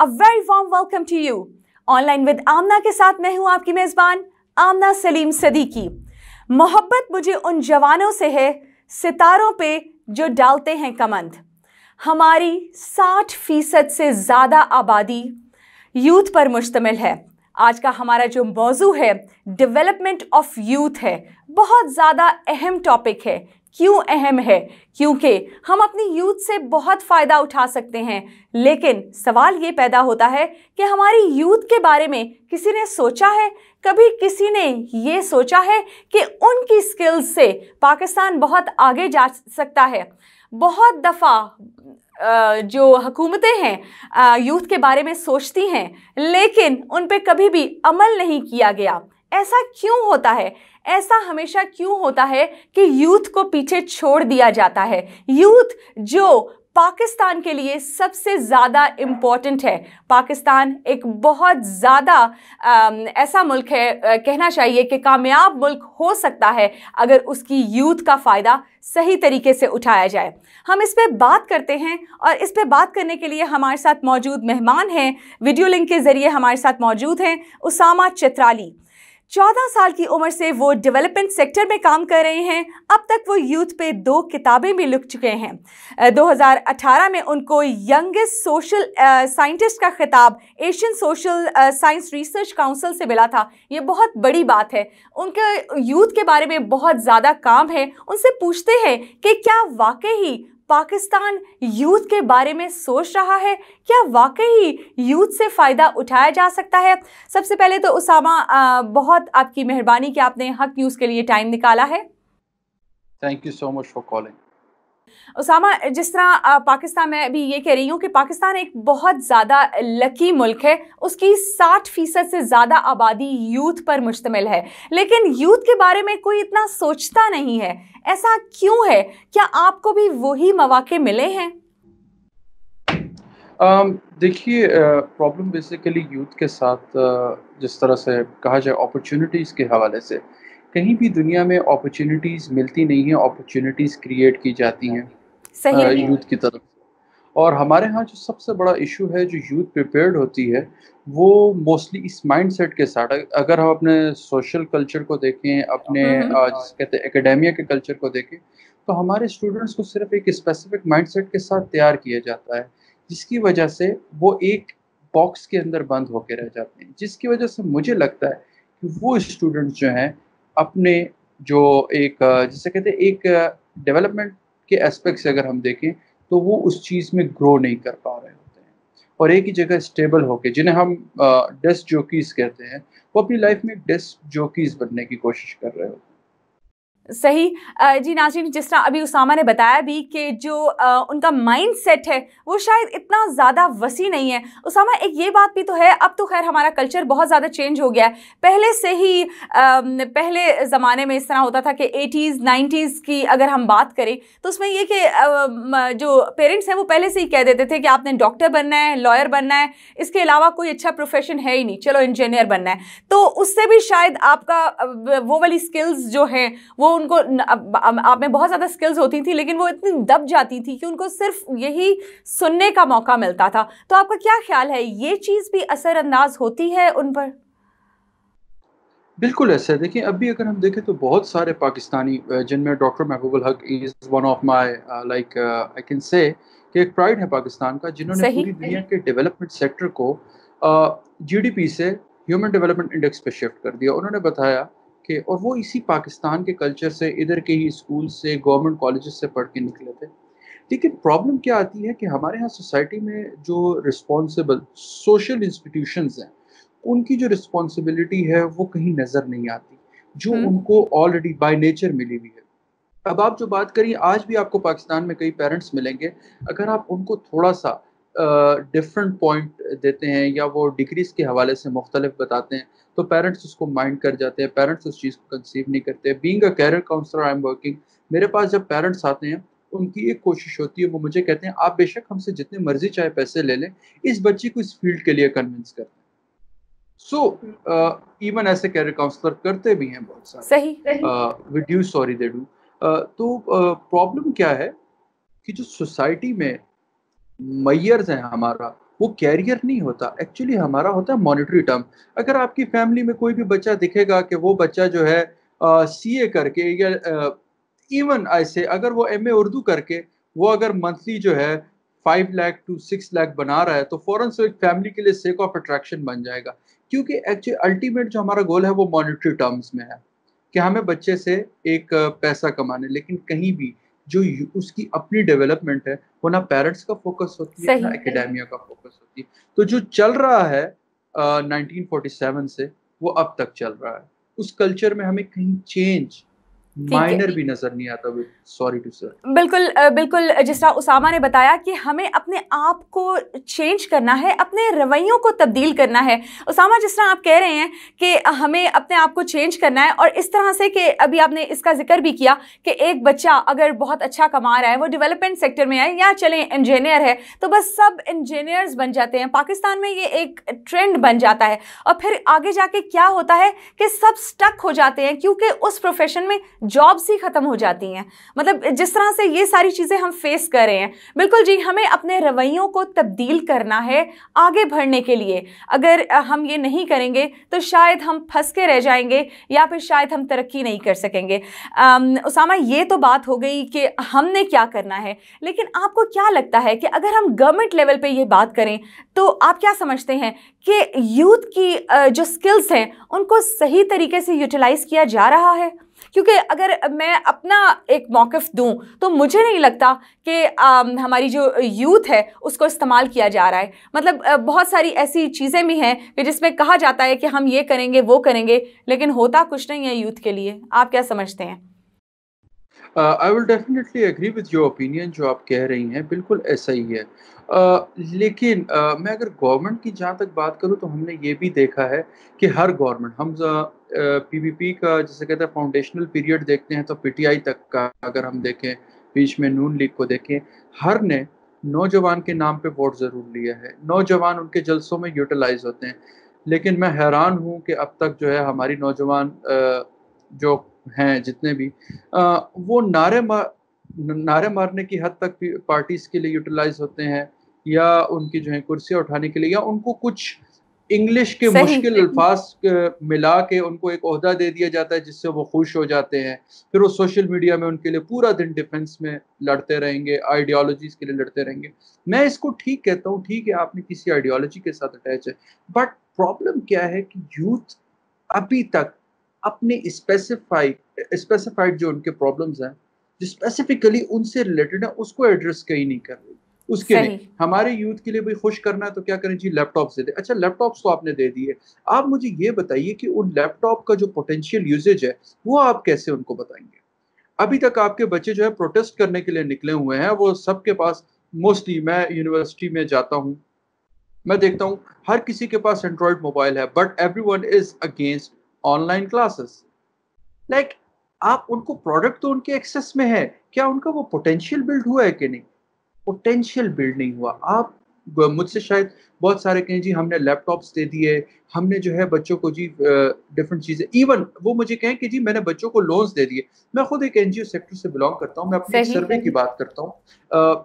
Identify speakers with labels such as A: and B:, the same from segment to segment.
A: A very warm welcome to you online with Amna के साथ मैं हूं आपकी मेज़बान आमना सलीम सदीकी मोहब्बत मुझे उन जवानों से है सितारों पे जो डालते हैं कमंद हमारी 60 फीसद से ज़्यादा आबादी यूथ पर मुश्तमिल है आज का हमारा जो मौजू है डेवलपमेंट ऑफ यूथ है बहुत ज़्यादा अहम टॉपिक है क्यों अहम है क्योंकि हम अपनी यूथ से बहुत फ़ायदा उठा सकते हैं लेकिन सवाल ये पैदा होता है कि हमारी यूथ के बारे में किसी ने सोचा है कभी किसी ने ये सोचा है कि उनकी स्किल्स से पाकिस्तान बहुत आगे जा सकता है बहुत दफ़ा जो हकूमतें हैं यूथ के बारे में सोचती हैं लेकिन उन पर कभी भी अमल नहीं किया गया ऐसा क्यों होता है ऐसा हमेशा क्यों होता है कि यूथ को पीछे छोड़ दिया जाता है यूथ जो पाकिस्तान के लिए सबसे ज़्यादा इम्पॉर्टेंट है पाकिस्तान एक बहुत ज़्यादा ऐसा मुल्क है आ, कहना चाहिए कि कामयाब मुल्क हो सकता है अगर उसकी यूथ का फ़ायदा सही तरीके से उठाया जाए हम इस पर बात करते हैं और इस पर बात करने के लिए हमारे साथ मौजूद मेहमान हैं वीडियो लिंक के ज़रिए हमारे साथ मौजूद हैं उसामा चित्राली चौदह साल की उम्र से वो डेवलपमेंट सेक्टर में काम कर रहे हैं अब तक वो यूथ पे दो किताबें भी लिख चुके हैं 2018 में उनको यंगेस्ट सोशल साइंटिस्ट का खिताब Asian social science research council से मिला था ये बहुत बड़ी बात है उनके यूथ के बारे में बहुत ज़्यादा काम है उनसे पूछते हैं कि क्या वाकई ही पाकिस्तान यूथ के बारे में सोच रहा है क्या वाकई यूथ से फ़ायदा उठाया जा सकता है सबसे पहले तो उसामा आ, बहुत आपकी मेहरबानी कि आपने हक न्यूज़ के लिए टाइम निकाला है
B: thank you so much for calling
A: Usama जिस तरह पाकिस्तान मैं भी ये कह रही हूँ कि पाकिस्तान एक बहुत ज़्यादा लकी मुल्क है उसकी 60 फ़ीसद से ज़्यादा आबादी यूथ पर मुश्तमिल है लेकिन यूथ के बारे में कोई इतना सोचता नहीं है ऐसा क्यों है क्या आपको भी वही मौाक़े मिले हैं
B: देखिए प्रॉब्लम बेसिकली यूथ के साथ uh, जिस तरह से कहा जाए अपॉर्चुनिटीज़ के हवाले से कहीं भी दुनिया में अपॉर्चुनिटीज़ मिलती नहीं है अपॉर्चुनिटीज़ क्रिएट की जाती
A: हैं यूथ
B: की तरफ और हमारे यहाँ जो सबसे बड़ा इशू है जो यूथ प्रिपेयर्ड होती है वो मोस्टली इस माइंड सेट के साथ अगर हम अपने सोशल कल्चर को देखें अपने हम्म, हम्म। जिसे कहते हैं एकेडेमिया के कल्चर को देखें तो हमारे स्टूडेंट्स को सिर्फ एक स्पेसिफिक माइंड सेट के साथ तैयार किया जाता है जिसकी वजह से वो एक बॉक्स के अंदर बंद होकर रह जाते हैं जिसकी वजह से मुझे लगता है कि वो स्टूडेंट्स जो हैं अपने जो एक जैसे कहते हैं एक डेवलपमेंट के एस्पेक्ट से अगर हम देखें तो वो उस चीज़ में ग्रो नहीं कर पा रहे होते हैं और एक ही जगह स्टेबल होके जिन्हें हम डेस्क जोकीज़ कहते हैं वो अपनी लाइफ में डेस्क जोकीज़ बनने की कोशिश कर रहे होते हैं
A: सही जी नाजिम जिस तरह अभी उसामा ने बताया भी कि जो उनका माइंड सेट है वो शायद इतना ज़्यादा वसी नहीं है उसामा एक ये बात भी तो है अब तो खैर हमारा कल्चर बहुत ज़्यादा चेंज हो गया है पहले से ही पहले ज़माने में इस तरह होता था कि एटीज़ नाइन्टीज़ की अगर हम बात करें तो उसमें ये कि जो पेरेंट्स हैं वो पहले से ही कह देते थे कि आपने डॉक्टर बनना है लॉयर बनना है इसके अलावा कोई अच्छा प्रोफेशन है ही नहीं चलो इंजीनियर बनना है तो उससे भी शायद आपका वो वाली स्किल्स जो हैं वो उनको आप में बहुत ज़्यादा स्किल्स होती थी लेकिन वो इतनी दब जाती थी कि उनको सिर्फ यही सुनने का मौका मिलता था तो आपका क्या ख्याल है ये चीज़ भी असरअंदाज होती है उन पर
B: बिल्कुल ऐसा है देखिए अभी अगर हम देखें तो बहुत सारे पाकिस्तानी जिनमें doctor Mahbubul Haq is one of my like I can say कि एक प्राइड है पाकिस्तान का जिन्होंने पूरी दुनिया के डेवलपमेंट सेक्टर को जीडीपी uh, से ह्यूमन डेवलपमेंट इंडेक्स पे शिफ्ट कर दिया उन्होंने बताया के और वो इसी पाकिस्तान के कल्चर से इधर के ही स्कूल से गवर्नमेंट कॉलेज से पढ़ के निकले थे लेकिन प्रॉब्लम क्या आती है कि हमारे यहाँ सोसाइटी में जो रिस्पॉन्सिबल सोशल इंस्टीट्यूशन हैं उनकी जो रिस्पॉन्सिबिलिटी है वो कहीं नज़र नहीं आती जो हुँ. हम्म। उनको ऑलरेडी बाई नेचर मिली हुई है अब आप जो बात करिए आज भी आपको पाकिस्तान में कई पेरेंट्स मिलेंगे अगर आप उनको थोड़ा सा डिफरेंट पॉइंट देते हैं या वो डिग्रीज के हवाले से मुख्तलिफ बताते हैं तो पेरेंट्स उसको माइंड कर जाते हैं पेरेंट्स उस चीज़ को कंसीव नहीं करते being a career counsellor I am working मेरे पास जब पेरेंट्स आते हैं उनकी एक कोशिश होती है वो मुझे कहते हैं आप बेशक हमसे जितने मर्जी चाहे पैसे ले लें इस बच्चे को इस फील्ड के लिए कन्विंस कर सो इवन ऐसे कैरियर काउंसलर करते भी हैं बहुत सारे सही विड्यूस सॉरी दे डू तो प्रॉब्लम uh, क्या है कि जो सोसाइटी में मैयर्स है हमारा वो कैरियर नहीं होता एक्चुअली हमारा होता है मॉनिटरी टर्म अगर आपकी फैमिली में कोई भी बच्चा दिखेगा कि वो बच्चा जो है सी ए करके या इवन ऐसे अगर वो एम ए उर्दू करके वो अगर मंथली जो है five lakh to six lakh बना रहा है तो फ़ौरन से एक फैमिली के लिए सेक ऑफ अट्रैक्शन बन जाएगा क्योंकि एक्चुअली अल्टीमेट जो हमारा गोल है वो मॉनिटरी टर्म्स में है कि हमें बच्चे से एक पैसा कमाने लेकिन कहीं भी जो उसकी अपनी डेवलपमेंट है वो ना पेरेंट्स का फोकस होती है ना एकेडेमिया का फोकस होती है तो जो चल रहा है नाइनटीन uh, 1947 से वो अब तक चल रहा है उस कल्चर में हमें कहीं चेंज माइनर भी नजर नहीं आता सॉरी टू सर
A: बिल्कुल बिल्कुल जिस तरह उसामा ने बताया कि हमें अपने आप को चेंज करना है अपने रवैयों को तब्दील करना है उसामा जिस तरह आप कह रहे हैं कि हमें अपने आप को चेंज करना है और इस तरह से कि अभी आपने इसका जिक्र भी किया कि एक बच्चा अगर बहुत अच्छा कमा रहा है वो डेवलपमेंट सेक्टर में है या चले इंजीनियर है तो बस सब इंजीनियर्स बन जाते हैं पाकिस्तान में ये एक ट्रेंड बन जाता है और फिर आगे जाके क्या होता है कि सब स्टक हो जाते हैं क्योंकि उस प्रोफेशन में जॉब्स ही ख़त्म हो जाती हैं मतलब जिस तरह से ये सारी चीज़ें हम फेस कर रहे हैं बिल्कुल जी हमें अपने रवैयों को तब्दील करना है आगे बढ़ने के लिए अगर हम ये नहीं करेंगे तो शायद हम फंस के रह जाएंगे या फिर शायद हम तरक्की नहीं कर सकेंगे आ, उसामा ये तो बात हो गई कि हमने क्या करना है लेकिन आपको क्या लगता है कि अगर हम गवर्नमेंट लेवल पर ये बात करें तो आप क्या समझते हैं कि यूथ की जो स्किल्स हैं उनको सही तरीके से यूटिलाइज़ किया जा रहा है क्योंकि अगर मैं अपना एक मौक़ दूँ तो मुझे नहीं लगता कि हमारी जो यूथ है उसको इस्तेमाल किया जा रहा है मतलब बहुत सारी ऐसी चीज़ें भी हैं कि जिसमें कहा जाता है कि हम ये करेंगे वो करेंगे लेकिन होता कुछ नहीं है यूथ के लिए आप क्या समझते हैं
B: I will definitely agree with your opinion जो आप कह रही हैं बिल्कुल ऐसा ही है लेकिन आ, मैं अगर गवर्नमेंट की जहाँ तक बात करूँ तो हमने ये भी देखा है कि हर गवर्नमेंट हम पीवीपी का जैसे कहते हैं फाउंडेशनल पीरियड देखते हैं तो पीटीआई तक का अगर हम देखें बीच में नून लीग को देखें हर ने नौजवान के नाम पे वोट ज़रूर लिया है नौजवान उनके जलसों में यूटिलाइज होते हैं लेकिन मैं हैरान हूँ कि अब तक जो है हमारी नौजवान जो हैं जितने भी वो नारे मार नारे मारने की हद तक पार्टीज के लिए यूटिलाइज होते हैं या उनकी जो है कुर्सियां उठाने के लिए या उनको कुछ इंग्लिश के मुश्किल अल्फाज मिला के उनको एक अहदा दे दिया जाता है जिससे वो खुश हो जाते हैं फिर वो सोशल मीडिया में उनके लिए पूरा दिन डिफेंस में लड़ते रहेंगे आइडियोलॉजीज के लिए लड़ते रहेंगे मैं इसको ठीक कहता हूँ ठीक है आपने किसी आइडियोलॉजी के साथ अटैच है बट प्रॉब्लम क्या है कि यूथ अभी तक अपने स्पेसिफाइड स्पेसिफाइड जो उनके प्रॉब्लम्स हैं जो स्पेसिफिकली उनसे रिलेटेड है उसको एड्रेस कहीं नहीं कर रही उसके लिए हमारे यूथ के लिए भाई खुश करना है तो क्या करें जी लैपटॉप दे दे अच्छा लैपटॉप्स तो आपने दे दिए आप मुझे ये बताइए कि उन लैपटॉप का जो पोटेंशियल यूजेज है वो आप कैसे उनको बताएंगे अभी तक आपके बच्चे जो है प्रोटेस्ट करने के लिए निकले हुए हैं वो सबके पास मोस्टली मैं यूनिवर्सिटी में जाता हूँ मैं देखता हूँ हर किसी के पास एंड्रॉयड मोबाइल है but everyone is against online classes like आप उनको प्रोडक्ट तो उनके एक्सेस में है क्या उनका वो पोटेंशियल बिल्ड हुआ है कि नहीं पोटेंशियल बिल्ड नहीं हुआ आप मुझसे शायद बहुत सारे कहें जी हमने लैपटॉप्स दे दिए हमने जो है बच्चों को जी डिफरेंट चीजें इवन वो मुझे कहें कि जी मैंने बच्चों को लोन्स दे दिए मैं खुद एक एनजीओ सेक्टर से बिलोंग करता हूँ मैं अपने सर्वे की बात करता हूँ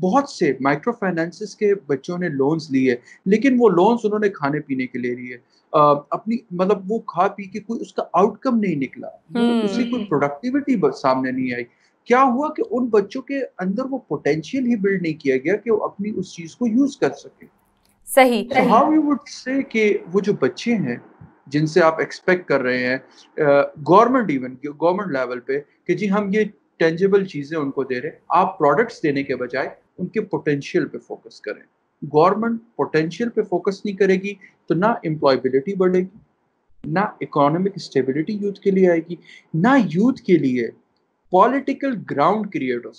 B: बहुत से माइक्रो फाइनेंसिस के बच्चों ने लोन्स लिए लेकिन वो लोन्स उन्होंने खाने पीने के लिए लिए अपनी मतलब वो खा पी के कोई उसका आउटकम नहीं निकला मतलब उसकी कोई प्रोडक्टिविटी हम्म। सामने नहीं आई क्या हुआ कि उन बच्चों के अंदर वो पोटेंशियल ही बिल्ड नहीं किया गया कि वो अपनी उस चीज को यूज कर सके
A: सही हाउ
B: यू वुड से कि वो जो बच्चे हैं जिनसे आप एक्सपेक्ट कर रहे हैं गवर्नमेंट इवन गवर्नमेंट लेवल पे कि जी हम ये टेंजेबल चीजें उनको दे रहे हैं आप प्रोडक्ट्स देने के बजाय उनके पोटेंशियल पे फोकस करें गवर्नमेंट पोटेंशियल पे फोकस नहीं करेगी तो ना एम्प्लॉयबिलिटी बढ़ेगी ना इकोनॉमिक स्टेबिलिटी यूथ के लिए आएगी ना यूथ के लिए political ground create हो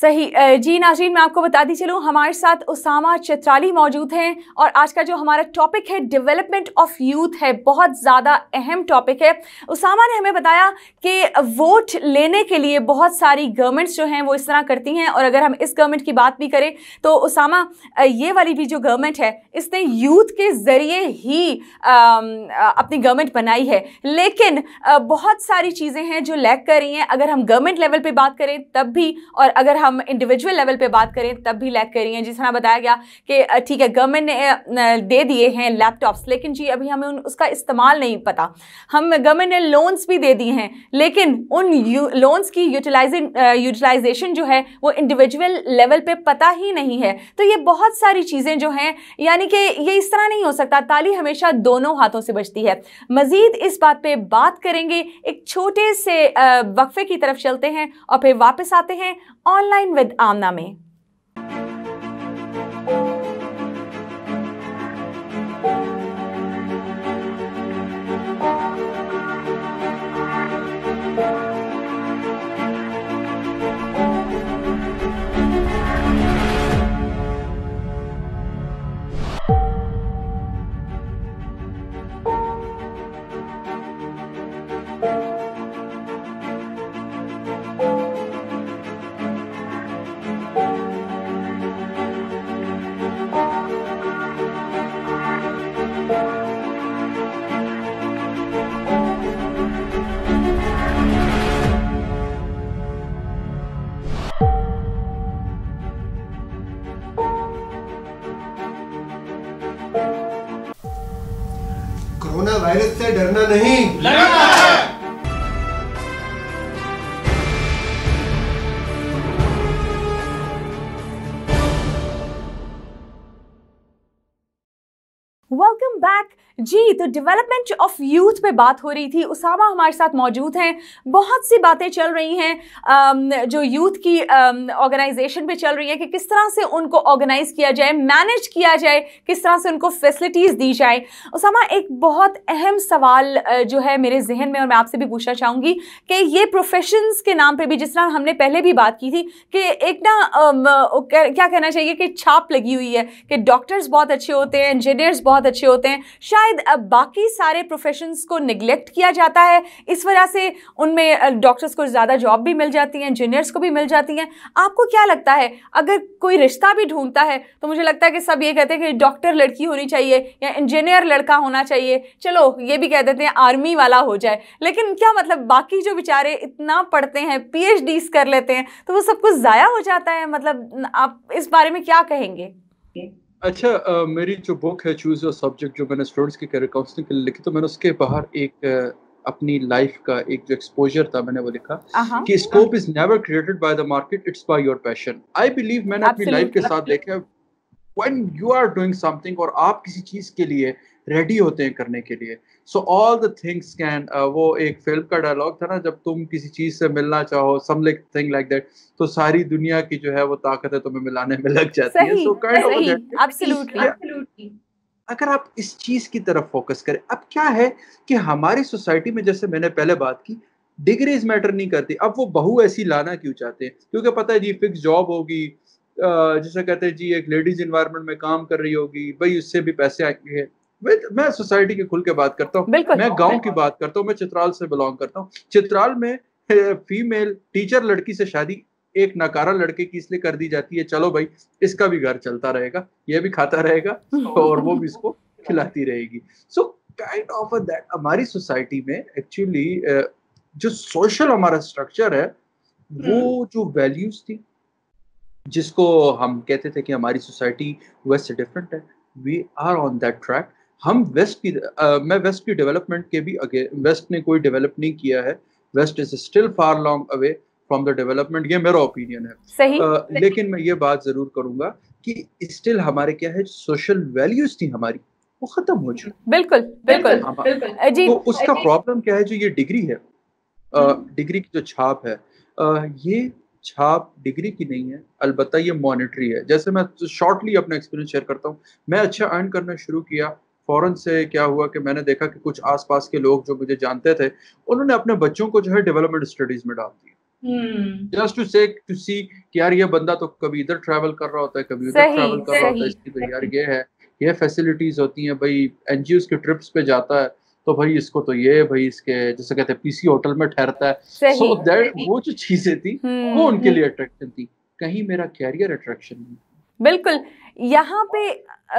A: सही जी नाजरीन मैं आपको बताती चलूँ हमारे साथ उसामा चित्राली मौजूद हैं और आज का जो हमारा टॉपिक है डेवलपमेंट ऑफ यूथ है बहुत ज़्यादा अहम टॉपिक है उसामा ने हमें बताया कि वोट लेने के लिए बहुत सारी गवर्नमेंट्स जो हैं वो इस तरह करती हैं और अगर हम इस गवर्नमेंट की बात भी करें तो उसामा ये वाली भी जो गवर्नमेंट है इसने यूथ के ज़रिए ही अपनी गवर्नमेंट बनाई है लेकिन बहुत सारी चीज़ें हैं जो लैक कर रही हैं अगर हम गवर्नमेंट लेवल पर बात करें तब भी और अगर हम इंडिविजुअल लेवल पे बात करें तब भी लैक कर रही हैं जिस तरह बताया गया कि ठीक है गवर्नमेंट ने दे दिए हैं लैपटॉप्स लेकिन जी अभी हमें उन उसका इस्तेमाल नहीं पता हम गवर्नमेंट ने लोन्स भी दे दिए हैं लेकिन उन लोन्स की यूटिलाइजिंग यूटिलाइजेशन जो है वो इंडिविजुअल लेवल पर पता ही नहीं है तो ये बहुत सारी चीज़ें जो हैं यानी कि ये इस तरह नहीं हो सकता ताली हमेशा दोनों हाथों से बचती है मज़ीद इस बात पर बात करेंगे एक छोटे से वक्फे की तरफ चलते हैं और फिर वापस आते हैं online with Amname. the development of youth पे बात हो रही थी उसामा हमारे साथ मौजूद हैं बहुत सी बातें चल रही हैं जो यूथ की ऑर्गेनाइजेशन पे चल रही है कि किस तरह से उनको ऑर्गेनाइज किया जाए मैनेज किया जाए किस तरह से उनको फैसिलिटीज़ दी जाए उसामा एक बहुत अहम सवाल जो है मेरे जहन में और मैं आपसे भी पूछना चाहूँगी कि ये प्रोफेशंस के नाम पर भी जिस तरह हमने पहले भी बात की थी कि एक ना क्या कहना चाहिए कि छाप लगी हुई है कि डॉक्टर्स बहुत अच्छे होते हैं इंजीनियर्स बहुत अच्छे होते हैं शायद बाकी सारे प्रोफेशन प्रोफेशंस को निगलेक्ट किया जाता है इस वजह से उनमें डॉक्टर्स को ज़्यादा जॉब भी मिल जाती हैं इंजीनियर्स को भी मिल जाती हैं आपको क्या लगता है अगर कोई रिश्ता भी ढूंढता है तो मुझे लगता है कि सब ये कहते हैं कि डॉक्टर लड़की होनी चाहिए या इंजीनियर लड़का होना चाहिए चलो ये भी कह देते हैं आर्मी वाला हो जाए लेकिन क्या मतलब बाकी जो बेचारे इतना पढ़ते हैं पी कर लेते हैं तो वो सब कुछ ज़ाया हो जाता है मतलब आप इस बारे में क्या कहेंगे
B: अच्छा आ, मेरी जो बुक है चूज योर सब्जेक्ट जो मैंने स्टूडेंट्स की करियर काउंसलिंग के लिए लिखी तो मैंने उसके बाहर एक अपनी लाइफ का एक जो एक्सपोजर था मैंने वो लिखा uh-huh. कि scope is never created by the market it's by your passion I believe मैंने अपनी लाइफ के साथ देखा when you are doing something और आप किसी चीज के लिए रेडी होते हैं करने के लिए so all the things can वो एक फिल्म का डायलॉग था ना जब तुम किसी चीज से मिलना चाहो सम थिंग लाइक दैट तो सारी दुनिया की जो है वो ताकत है तुम्हें मिलाने में लग जाती है absolutely
A: absolutely
B: अगर आप इस चीज की तरफ फोकस करें अब क्या है कि हमारी सोसाइटी में जैसे मैंने पहले बात की डिग्रीज मैटर नहीं करती अब वो बहू ऐसी लाना क्यों चाहते हैं क्योंकि पता है जी फिक्स जॉब होगी जैसे कहते हैं जी एक लेडीज इन्वायरमेंट में काम कर रही होगी भाई उससे भी पैसे आएंगे मैं सोसाइटी के खुल के बात करता हूँ मैं गांव की बात करता हूँ मैं चित्राल से बिलोंग करता हूँ चित्राल में फीमेल टीचर लड़की से शादी एक नकारा लड़के की इसलिए कर दी जाती है चलो भाई इसका भी घर चलता रहेगा ये भी खाता रहेगा और वो भी इसको खिलाती रहेगी सो काइंड ऑफ दैट हमारी सोसाइटी में एक्चुअली जो सोशल हमारा स्ट्रक्चर है वो हम्म। जो वैल्यूज थी जिसको हम कहते थे कि हमारी सोसाइटी वेस्ट से डिफरेंट है we are on that track हम वेस्ट की आ, मैं वेस्ट की डेवलपमेंट के भी अगे वेस्ट ने कोई डेवलप नहीं किया है west is still far long away from the development ये मेरा
A: ओपिनियन है सही, आ, सही। लेकिन
B: मैं ये बात जरूर करूंगा कि स्टिल हमारे क्या है सोशल वैल्यूज थी हमारी वो खत्म हो चुकी
A: बिल्कुल बिल्कुल, बिल्कुल हाँ, हाँ। तो उसका प्रॉब्लम
B: क्या है जो ये डिग्री है आ, डिग्री हम्म। की जो छाप है ये छाप डिग्री की नहीं है अलबत्त ये मॉनिटरी है जैसे मैं शॉर्टली अपना एक्सपीरियंस शेयर करता हूँ मैं अच्छा अर्न करना शुरू किया फ़ौरन से क्या हुआ कि मैंने देखा कि कुछ आसपास के लोग जो मुझे जानते थे उन्होंने अपने बच्चों को जो है डेवलपमेंट स्टडीज में डाल दिया जस्ट टू से टू सी कि यार ये बंदा तो कभी इधर ट्रैवल कर रहा होता है कभी उधर ट्रैवल कर रहा होता है इसकी तो यार ये है ये फैसिलिटीज होती हैं भाई एनजीओ के ट्रिप्स पे जाता है तो भाई इसको तो ये भाई इसके जैसे कहते हैं पीसी होटल में ठहरता है सो दैट so वो जो चीजें थी वो हम्म, उनके हम्म। लिए अट्रैक्शन थी कहीं मेरा कैरियर अट्रैक्शन नहीं
A: बिल्कुल यहाँ पे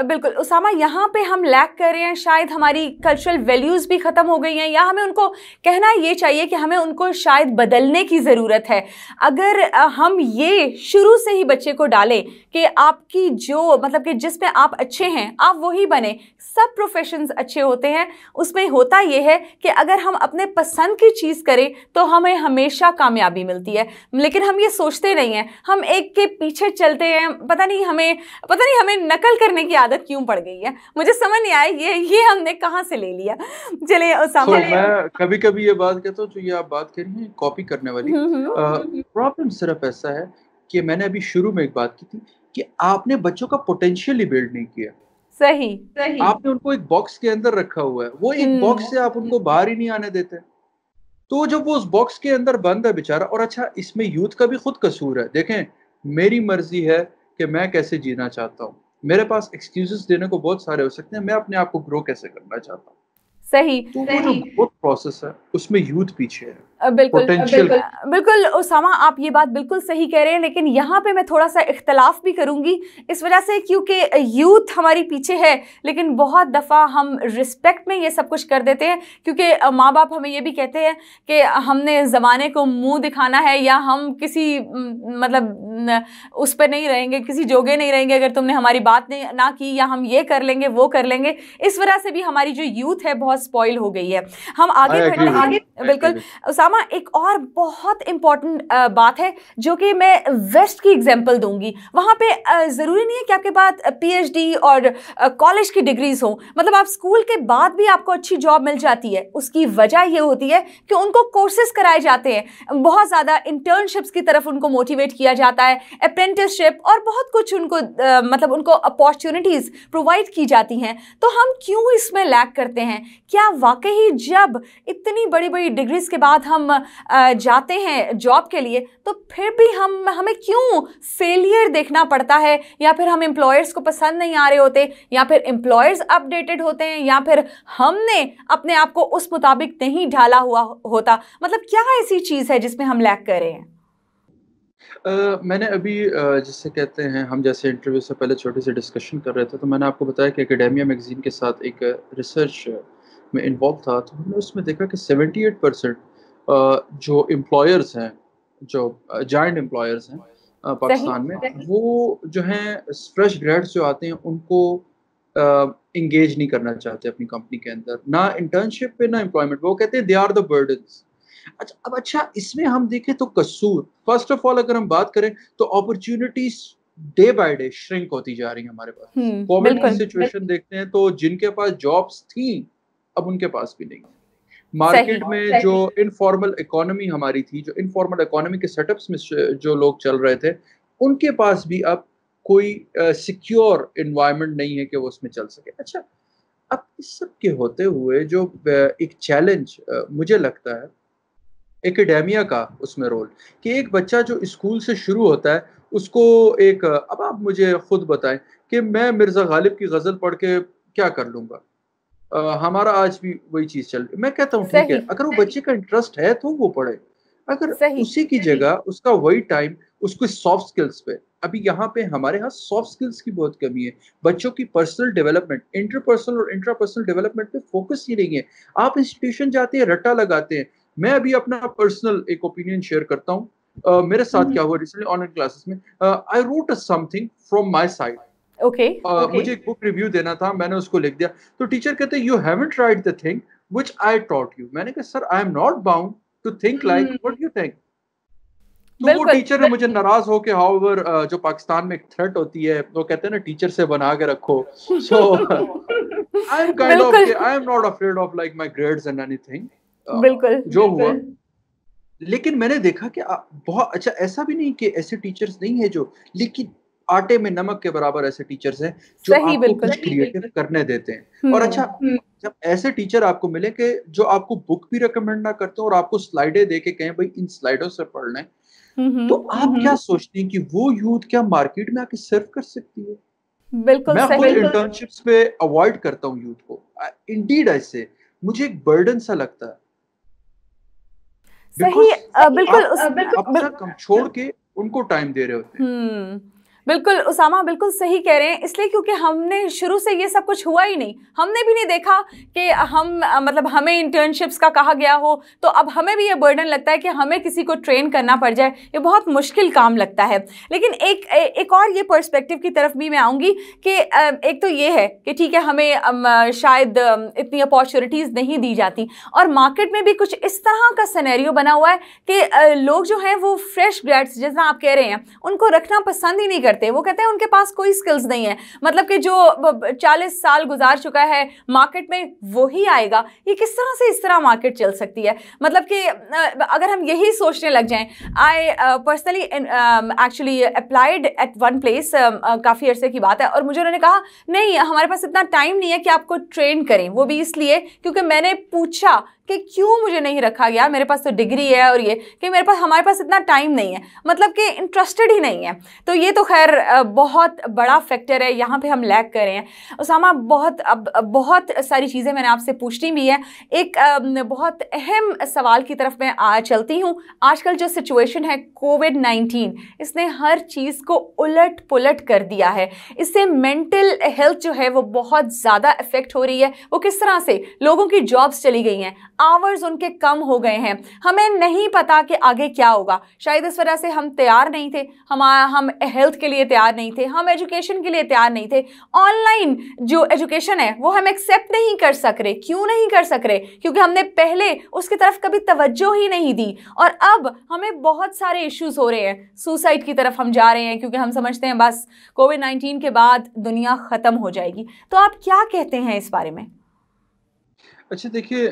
A: बिल्कुल उसामा यहाँ पे हम लैक कर रहे हैं शायद हमारी कल्चरल वैल्यूज़ भी ख़त्म हो गई हैं या हमें उनको कहना ये चाहिए कि हमें उनको शायद बदलने की ज़रूरत है अगर हम ये शुरू से ही बच्चे को डालें कि आपकी जो मतलब कि जिस पे आप अच्छे हैं आप वही बने सब प्रोफेशंस अच्छे होते हैं उसमें होता ये है कि अगर हम अपने पसंद की चीज़ करें तो हमें हमेशा कामयाबी मिलती है लेकिन हम ये सोचते नहीं हैं हम एक के पीछे चलते हैं पता नहीं हमें पता पता नहीं हमें नकल करने की आदत क्यों पड़ गई है मुझे समझ नहीं आया ये ये हमने कहाँ से ले लिया चले so, मैं
B: कभी कभी ये बात कहता हूँ जो ये आप बात कर रही हैं कॉपी करने वाली हम्म, हम्म। प्रॉब्लम सिर्फ ऐसा है कि मैंने अभी शुरू में एक बात की थी कि आपने बच्चों का पोटेंशियल ही बिल्ड नहीं किया
A: सही सही आपने
B: उनको एक बॉक्स के अंदर रखा हुआ है वो एक बॉक्स हम्म। से आप उनको बाहर ही नहीं आने देते तो जब वो उस बॉक्स के अंदर बंद है बेचारा और अच्छा इसमें यूथ का भी खुद कसूर है देखें मेरी मर्जी है कि मैं कैसे जीना चाहता हूँ मेरे पास एक्सक्यूजेस देने को बहुत सारे हो सकते हैं मैं अपने आप को ग्रो कैसे करना चाहता हूँ
A: सही तो सही।
B: वो, प्रोसेस है उसमें यूथ पीछे है
A: बिल्कुल बिल्कुल बिल्कुल उसामा आप ये बात बिल्कुल सही कह रहे हैं लेकिन यहाँ पे मैं थोड़ा सा इख्तलाफ भी करूँगी इस वजह से क्योंकि यूथ हमारी पीछे है लेकिन बहुत दफ़ा हम रिस्पेक्ट में ये सब कुछ कर देते हैं क्योंकि माँ बाप हमें ये भी कहते हैं कि हमने ज़माने को मुँह दिखाना है या हम किसी मतलब उस पर नहीं रहेंगे किसी जोगे नहीं रहेंगे अगर तुमने हमारी बात नहीं ना की या हम ये कर लेंगे वो कर लेंगे इस वजह से भी हमारी जो यूथ है बहुत स्पॉयल हो गई है हम आगे बढ़ने आगे बिल्कुल उसामा एक और बहुत इंपॉर्टेंट बात है जो कि मैं वेस्ट की एग्जांपल दूंगी वहाँ पे ज़रूरी नहीं है कि आपके पास पीएचडी और कॉलेज की डिग्रीज हो मतलब आप स्कूल के बाद भी आपको अच्छी जॉब मिल जाती है उसकी वजह ये होती है कि उनको कोर्सेज कराए जाते हैं बहुत ज़्यादा इंटर्नशिप्स की तरफ उनको मोटिवेट किया जाता है अप्रेंटिसशिप और बहुत कुछ उनको मतलब उनको अपॉर्चुनिटीज़ प्रोवाइड की जाती हैं तो हम क्यों इसमें लैक करते हैं क्या वाकई जब इतनी बड़ी बड़ी डिग्रीज़ के बाद हम जाते हैं जॉब के लिए तो फिर भी हम हमें क्यों फेलियर देखना पड़ता है या फिर हम एम्प्लॉयर्स को पसंद नहीं आ रहे होते या फिर एम्प्लॉयर्स अपडेटेड होते हैं या फिर हमने अपने आप को उस मुताबिक नहीं ढाला हुआ होता मतलब क्या ऐसी चीज़ है जिसमें हम लैक कर रहे हैं
B: Uh, मैंने अभी uh, जिससे कहते हैं हम जैसे इंटरव्यू से पहले छोटी सी डिस्कशन कर रहे थे तो मैंने आपको बताया कि एकेडेमिया मैगज़ीन के साथ एक रिसर्च uh, में इन्वॉल्व था तो हमने उसमें देखा कि 78 परसेंट जो एम्प्लॉयर्स हैं जो जॉइंट एम्प्लॉयर्स हैं पाकिस्तान में सही। वो जो हैं फ्रेश ग्रेड्स जो आते हैं उनको इंगेज नहीं करना चाहते अपनी कंपनी के अंदर ना इंटर्नशिप पे ना एम्प्लॉयमेंट वो कहते हैं दे आर द बर्डन अच्छा अब अच्छा इसमें हम देखें तो कसूर फर्स्ट ऑफ ऑल अगर हम बात करें तो opportunities day by day shrink होती जा रही है हमारे पास कोविड हम्म, की सिचुएशन देखते हैं तो जिनके पास जॉब्स थी अब उनके पास भी नहीं मार्केट में जो इनफॉर्मल इकोनॉमी हमारी थी जो इनफॉर्मल इकोनॉमी के सेटअप्स में जो लोग चल रहे थे उनके पास भी अब कोई सिक्योर uh, इन्वायरमेंट नहीं है कि वो उसमें चल सके अच्छा अब इस सब के होते हुए जो एक चैलेंज मुझे लगता है एकेडेमिया का उसमें रोल कि एक बच्चा जो स्कूल से शुरू होता है उसको एक अब आप मुझे खुद बताएं कि मैं मिर्ज़ा गालिब की गज़ल पढ़ के क्या कर लूंगा हमारा आज भी वही चीज चल रही मैं कहता हूँ ठीक है अगर वो बच्चे का इंटरेस्ट है तो वो पढ़े अगर उसी की जगह उसका वही टाइम उसको सॉफ्ट स्किल्स पे अभी यहाँ पे हमारे यहाँ सॉफ्ट स्किल्स की बहुत कमी है बच्चों की पर्सनल डेवलपमेंट इंटरपर्सनल और इंट्रापर्सनल डेवलपमेंट पे फोकस ही नहीं है आप इंस्टीट्यूशन जाते हैं रट्टा लगाते हैं मैं अभी अपना पर्सनल एक ओपिनियन शेयर करता हूँ uh, मेरे साथ हम्म। क्या हुआ रिसेंटली ऑनलाइन क्लासेस में I wrote something from my side okay okay, uh, okay. मुझे एक बुक रिव्यू देना था मैंने उसको लिख दिया तो टीचर कहते you haven't write the thing which I taught you मैंने कहा sir I am not bound to think like what you think तो वो टीचर ने मुझे नाराज होके हाउएवर uh, जो पाकिस्तान में एक थ्रेट होती है वो कहते हैं ना टीचर से बना के रखो so I am kind of I am not afraid of like my grades and anything बिल्कुल जो हुआ लेकिन मैंने देखा कि बहुत अच्छा ऐसा भी नहीं कि ऐसे टीचर्स नहीं है जो लेकिन आटे में नमक के बराबर ऐसे टीचर्स हैं जो सही, आपको कुछ क्रिएटिव हम्म। करने देते हैं हम्म, और अच्छा हम्म। जब ऐसे टीचर आपको मिले कि जो आपको बुक भी रिकमेंड ना करते और आपको स्लाइडें दे के कहें भाई इन स्लाइडों से पढ़ लें
A: तो आप क्या
B: सोचते हैं कि वो यूथ क्या मार्केट में आके सर्व कर
A: सकती है बिल्कुल मैं सही
B: इंटर्नशिप्स पे अवॉइड करता हूँ यूथ को इंडीड ऐसे मुझे एक बर्डन सा लगता है
A: सही बिल्कुल बिल्कुल
B: छोड़ के उनको टाइम दे रहे होते
A: हैं बिल्कुल उसामा बिल्कुल सही कह रहे हैं इसलिए क्योंकि हमने शुरू से ये सब कुछ हुआ ही नहीं हमने भी नहीं देखा कि हम मतलब हमें इंटर्नशिप्स का कहा गया हो तो अब हमें भी ये बर्डन लगता है कि हमें किसी को ट्रेन करना पड़ जाए ये बहुत मुश्किल काम लगता है लेकिन एक एक और ये पर्सपेक्टिव की तरफ भी मैं आऊँगी कि एक तो ये है कि ठीक है हमें शायद इतनी अपॉर्चुनिटीज़ नहीं दी जाती और मार्केट में भी कुछ इस तरह का सनेरियो बना हुआ है कि लोग जो हैं वो फ्रेश ग्रेड्स जितना आप कह रहे हैं उनको रखना पसंद ही नहीं करते करते हैं वो कहते हैं उनके पास कोई स्किल्स नहीं है मतलब कि जो चालीस साल गुजार चुका है मार्केट में वो ही आएगा ये किस तरह से इस तरह मार्केट चल सकती है मतलब कि अगर हम यही सोचने लग जाएं I personally actually applied at one place काफ़ी अरसे की बात है और मुझे उन्होंने कहा नहीं हमारे पास इतना टाइम नहीं है कि आपको ट्रेन करें वो भी इसलिए क्योंकि मैंने पूछा कि क्यों मुझे नहीं रखा गया मेरे पास तो डिग्री है और ये कि मेरे पास हमारे पास इतना टाइम नहीं है मतलब कि इंटरेस्टेड ही नहीं है तो ये तो खैर बहुत बड़ा फैक्टर है यहाँ पे हम लैक कर रहे हैं उसामा बहुत अब बहुत सारी चीज़ें मैंने आपसे पूछनी भी है एक बहुत अहम सवाल की तरफ मैं आ चलती हूँ आजकल जो सिचुएशन है कोविड नाइन्टीन इसने हर चीज़ को उलट पुलट कर दिया है इससे मेंटल हेल्थ जो है वो बहुत ज़्यादा इफ़ेक्ट हो रही है वो किस तरह से लोगों की जॉब्स चली गई हैं आवर्स उनके कम हो गए हैं हमें नहीं पता कि आगे क्या होगा शायद इस वजह से हम तैयार नहीं थे हम हम हेल्थ के लिए तैयार नहीं थे हम एजुकेशन के लिए तैयार नहीं थे ऑनलाइन जो एजुकेशन है वो हम एक्सेप्ट नहीं कर सक रहे क्यों नहीं कर सक रहे क्योंकि हमने पहले उसकी तरफ कभी तवज्जो ही नहीं दी और अब हमें बहुत सारे इश्यूज हो रहे हैं सुसाइड की तरफ हम जा रहे हैं क्योंकि हम समझते हैं बस कोविड नाइन्टीन के बाद दुनिया ख़त्म हो जाएगी तो आप क्या कहते हैं इस बारे में
B: अच्छा देखिए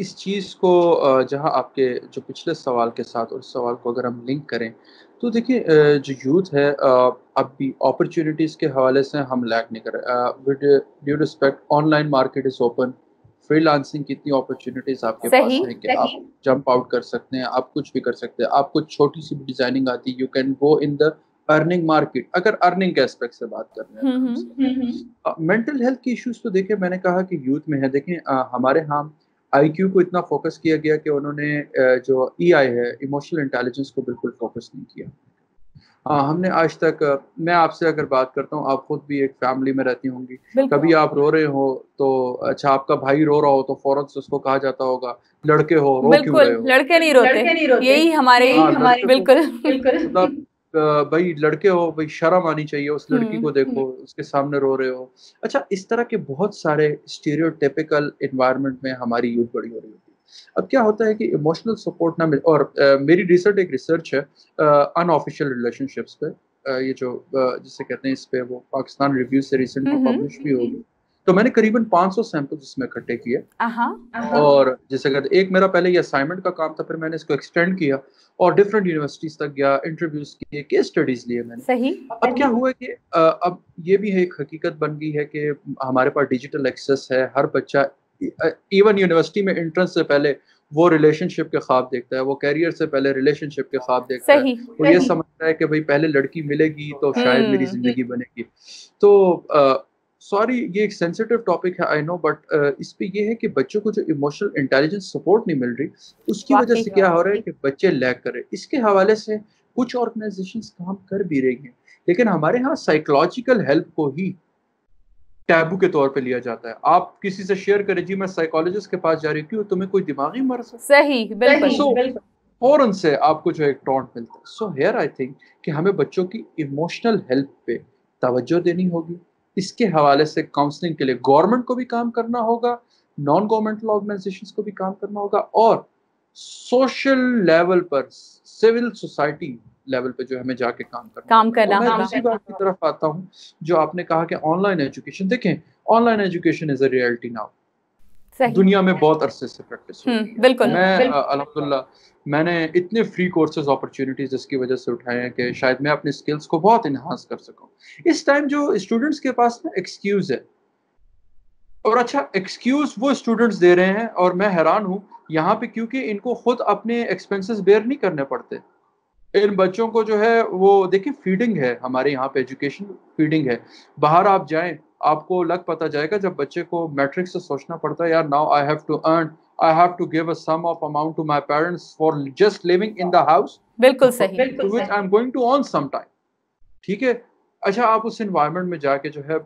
B: इस चीज़ को जहां आपके जो पिछले सवाल के साथ और सवाल को अगर हम लिंक करें तो देखिए जो यूथ है अब भी अपॉर्चुनिटीज़ के हवाले से हम लैक नहीं कर रहे due respect online market is open freelancing कितनी अपॉर्चुनिटीज आपके सही, पास है कि आप जंप आउट कर सकते हैं आप कुछ भी कर सकते हैं आपको छोटी सी भी डिजाइनिंग आती है you can go in the earning market अगर अर्निंग के एस्पेक्ट से बात कर रहे
A: हैं
B: मेंटल हेल्थ के इश्यूज तो देखें मैंने कहा कि यूथ में है देखें आ, हमारे यहाँ आईक्यू को इतना फोकस किया गया कि उन्होंने जो ईआई e है इमोशनल इंटेलिजेंस को बिल्कुल फोकस नहीं किया हाँ हमने आज तक मैं आपसे अगर बात करता हूँ आप खुद भी एक फैमिली में रहती होंगी कभी आप रो रहे हो तो अच्छा आपका भाई रो रहा हो तो फौरन से उसको कहा जाता होगा लड़के हो रो क्यों रहे हो
A: लड़के नहीं रोते, रोते। यही हमारे, हमारे बिल्कुल तो बिल्कुल
B: मतलब भाई लड़के हो भाई शर्म आनी चाहिए उस लड़की हम्म, को देखो हम्म। उसके सामने रो रहे हो अच्छा इस तरह के बहुत सारे स्टीरियोटिपिकल इन्वायरमेंट में हमारी यूथ बड़ी हो रही होती है अब क्या होता है कि इमोशनल सपोर्ट ना मिल और आ, मेरी रिसर्च एक रिसर्च है अनऑफिशियल रिलेशनशिप्स पे आ, ये जो जिसे कहते हैं इस पे वो पाकिस्तान रिव्यू से रिसेंट पब्लिश हम्म, भी होगी तो मैंने करीबन 500 सौ सैंपल इसमें इकट्ठे
A: किए और
B: जैसे कहते एक मेरा पहले ये असाइनमेंट का काम था फिर मैंने इसको एक्सटेंड किया और डिफरेंट यूनिवर्सिटीज तक गया इंटरव्यूज किए के स्टडीज लिए मैंने
A: सही अब क्या हुआ कि
B: अब ये भी है एक हकीकत बन गई है कि हमारे पास डिजिटल एक्सेस है हर बच्चा इवन यूनिवर्सिटी में एंट्रेंस से पहले वो रिलेशनशिप के ख्वाब देखता है वो कैरियर से पहले रिलेशनशिप के ख्वाब देखता सही,
A: है वो ये समझता
B: है कि भाई पहले लड़की मिलेगी तो शायद मेरी हम्म, जिंदगी हम्म। बनेगी तो सॉरी ये एक सेंसिटिव टॉपिक है आई नो बट इस पे ये है कि बच्चों को जो इमोशनल इंटेलिजेंस सपोर्ट नहीं मिल रही उसकी वजह से क्या हो रहा है कि बच्चे लैग कर रहे हैं इसके हवाले से कुछ ऑर्गेनाइजेशन काम कर भी रही हैं लेकिन हमारे यहाँ साइकोलॉजिकल हेल्प को ही टैबू के तौर पे लिया जाता है आप किसी से शेयर करें जी मैं साइकोलॉजिस्ट के पास जा रही हूँ क्यों तुम्हें कोई दिमागी
A: मर सही बिल्कुल so,
B: फौरन से आपको जो एक टॉन्ट मिलता है सो हेयर आई थिंक कि हमें बच्चों की इमोशनल हेल्प पे तवज्जो देनी होगी इसके हवाले से काउंसलिंग के लिए गवर्नमेंट को भी काम करना होगा नॉन गवर्नमेंटल ऑर्गेनाइजेशन को भी काम करना होगा और सोशल लेवल पर सिविल सोसाइटी लेवल पे जो हमें जाके काम करना काम करना तो मैं दूसरी बात की तरफ आता हूँ जो आपने कहा कि ऑनलाइन एजुकेशन देखें online education is a reality now दुनिया में बहुत अरसे से प्रैक्टिस हुई हम्म,
A: बिल्कुल मैं
B: अलहमदुल्ला मैंने इतने फ्री कोर्सेज अपॉर्चुनिटीज इसकी वजह से उठाए हैं कि शायद मैं अपने स्किल्स को बहुत इन्हांस कर सकूं इस टाइम जो स्टूडेंट्स के पास ना एक्सक्यूज है और अच्छा एक्सक्यूज वो स्टूडेंट्स दे रहे हैं और मैं हैरान हूँ यहाँ पे क्योंकि इनको खुद अपने एक्सपेंसेस बेयर नहीं करने पड़ते इन बच्चों को जो है वो देखिए फीडिंग है हमारे यहाँ पे एजुकेशन फीडिंग है बाहर आप जाएं आपको लग पता जाएगा जब बच्चे को मैट्रिक से सोचना पड़ता है यार now I have to earn I have to give a sum of amount to my parents for just living in the house. बिल्कुल सही. To which I'm going to earn sometime. ठीक है अच्छा आप उस environment में जाके जो है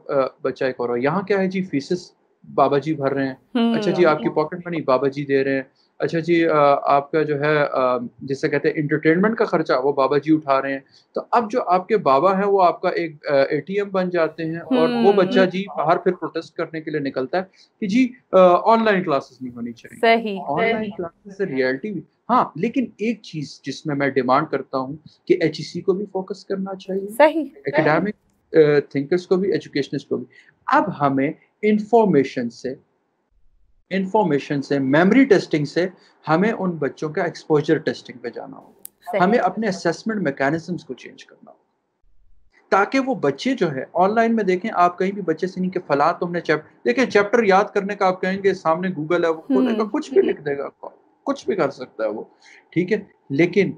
B: बचाई करो यहाँ क्या है जी फीसिस बाबा जी भर रहे हैं अच्छा जी आपकी पॉकेट मनी बाबा जी दे रहे हैं अच्छा जी आपका जो है जिसे कहते हैं इंटरटेनमेंट का खर्चा वो बाबा जी उठा रहे हैं तो अब जो आपके बाबा हैं वो आपका एक एटीएम बन जाते हैं और वो हम्म। बच्चा जी बाहर फिर प्रोटेस्ट करने के लिए निकलता है कि जी ऑनलाइन क्लासेस नहीं होनी चाहिए सही ऑनलाइन क्लासेस रियलिटी भी हाँ लेकिन एक चीज जिसमें मैं डिमांड करता हूँ कि एच e को भी फोकस करना चाहिए सही एकेडमिक थिंकर्स को भी एजुकेशनिस्ट को भी अब हमें इंफॉर्मेशन से इंफॉर्मेशन से मेमोरी टेस्टिंग से हमें उन बच्चों का एक्सपोजर टेस्टिंग पे जाना होगा हमें अपने असेसमेंट मैकेनिज्म्स को चेंज करना होगा ताकि वो बच्चे जो है ऑनलाइन में देखें आप कहीं भी बच्चे से नहीं के फला तुमने चैप्टर देखिए चैप्टर याद करने का आप कहेंगे सामने गूगल है वो खोलेगा हम्म। कुछ भी लिख देगा कुछ भी कर सकता है वो ठीक है लेकिन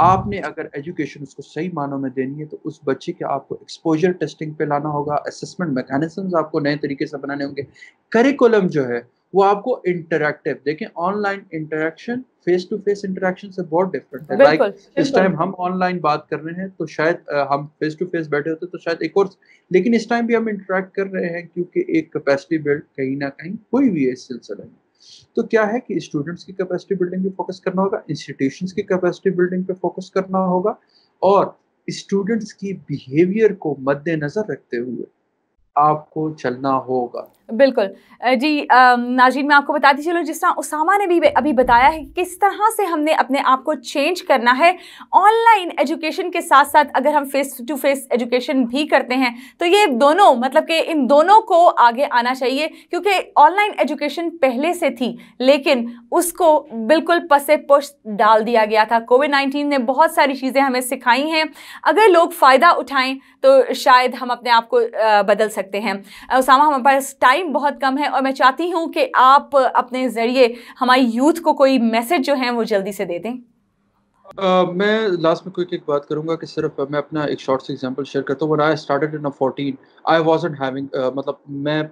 B: आपने अगर एजुकेशन उसको सही मानों में देनी है तो उस बच्चे के आपको एक्सपोजर टेस्टिंग पे लाना होगा असेसमेंट मैकेनिज्म आपको नए तरीके से बनाने होंगे करिकुलम जो है वो आपको इंटरेक्टिव देखें online interaction face to face interaction से बहुत डिफरेंट है लाइक इस टाइम हम ऑनलाइन बात कर रहे हैं तो शायद हम फेस टू फेस बैठे होते तो शायद एक और लेकिन इस टाइम भी हम इंटरेक्ट कर रहे हैं क्योंकि एक कैपेसिटी बिल्ड कहीं ना कहीं हुई हुई है इस सिलसिले में तो क्या है कि स्टूडेंट्स की कैपेसिटी बिल्डिंग पे फोकस करना होगा इंस्टीट्यूशन की कैपेसिटी बिल्डिंग पे फोकस करना होगा और स्टूडेंट्स की बिहेवियर को मद्देनजर रखते हुए आपको चलना होगा
A: बिल्कुल जी नाजीन मैं आपको बताती चलूँ जिस तरह उसामा ने भी अभी बताया है किस तरह से हमने अपने आप को चेंज करना है ऑनलाइन एजुकेशन के साथ साथ अगर हम फेस टू फेस एजुकेशन भी करते हैं तो ये दोनों मतलब कि इन दोनों को आगे आना चाहिए क्योंकि ऑनलाइन एजुकेशन पहले से थी लेकिन उसको बिल्कुल पसे पुश डाल दिया गया था कोविड नाइन्टीन ने बहुत सारी चीज़ें हमें सिखाई हैं अगर लोग फ़ायदा उठाएँ तो शायद हम अपने आप को बदल सकते हैं उसामा हमारे पास टाइम बहुत कम है और मैं चाहती हूँ कि आप अपने ज़रिए हमारी यूथ को कोई मैसेज जो है वो जल्दी से दे दें
B: Uh, मैं लास्ट में कोई एक बात करूंगा कि सिर्फ मैं अपना एक शॉर्ट से एग्जांपल शेयर करता हूँ I started in fourteen I was having मतलब मैं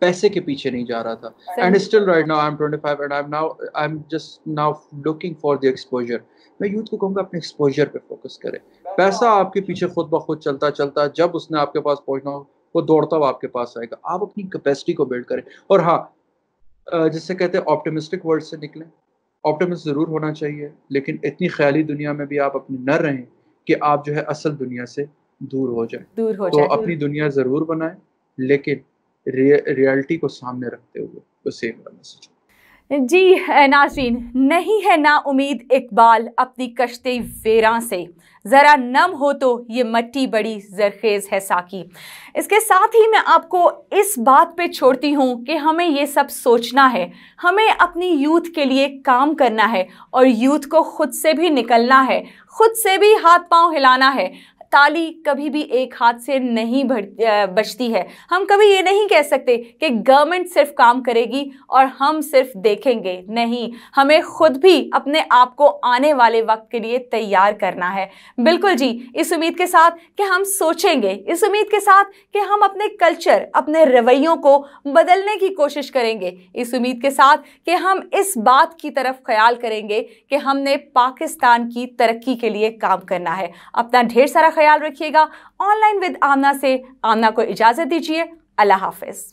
B: पैसे के पीछे नहीं जा रहा था and still right now I am twenty five and I am now I am just now looking for the exposure मैं यूथ को कहूँगा अपने एक्सपोजर पे फोकस करें पैसा आपके पीछे खुद ब खुद चलता चलता जब उसने आपके पास पहुँचना हो वो दौड़ता हुआ आपके पास आएगा आप अपनी कैपेसिटी को बिल्ड करें और हाँ जिससे कहते हैं ऑप्टिमिस्टिक वर्ड से निकलें ऑप्टिमिस्ट ज़रूर होना चाहिए लेकिन इतनी ख्याली दुनिया में भी आप अपनी न रहें कि आप जो है असल दुनिया से दूर हो जाए
A: दूर हो तो जाए, अपनी
B: दुनिया ज़रूर बनाएं लेकिन रियलिटी को सामने रखते हुए तो सेम
A: करना सीखें जी नाजरीन नहीं है ना उम्मीद इकबाल अपनी कश्ते वेरा से ज़रा नम हो तो ये मट्टी बड़ी जरखेज़ है साकी इसके साथ ही मैं आपको इस बात पे छोड़ती हूँ कि हमें ये सब सोचना है हमें अपनी यूथ के लिए काम करना है और यूथ को ख़ुद से भी निकलना है ख़ुद से भी हाथ पांव हिलाना है ताली कभी भी एक हाथ से नहीं बचती है हम कभी ये नहीं कह सकते कि गवर्नमेंट सिर्फ काम करेगी और हम सिर्फ देखेंगे नहीं हमें खुद भी अपने आप को आने वाले वक्त के लिए तैयार करना है बिल्कुल जी इस उम्मीद के साथ कि हम सोचेंगे इस उम्मीद के साथ कि हम अपने कल्चर अपने रवैयों को बदलने की कोशिश करेंगे इस उम्मीद के साथ कि हम इस बात की तरफ ख्याल करेंगे कि हमने पाकिस्तान की तरक्की के लिए काम करना है अपना ढेर सारा ख्याल ख्याल रखिएगा ऑनलाइन विद आमना से आमना को इजाज़त दीजिए अल्लाह हाफिज़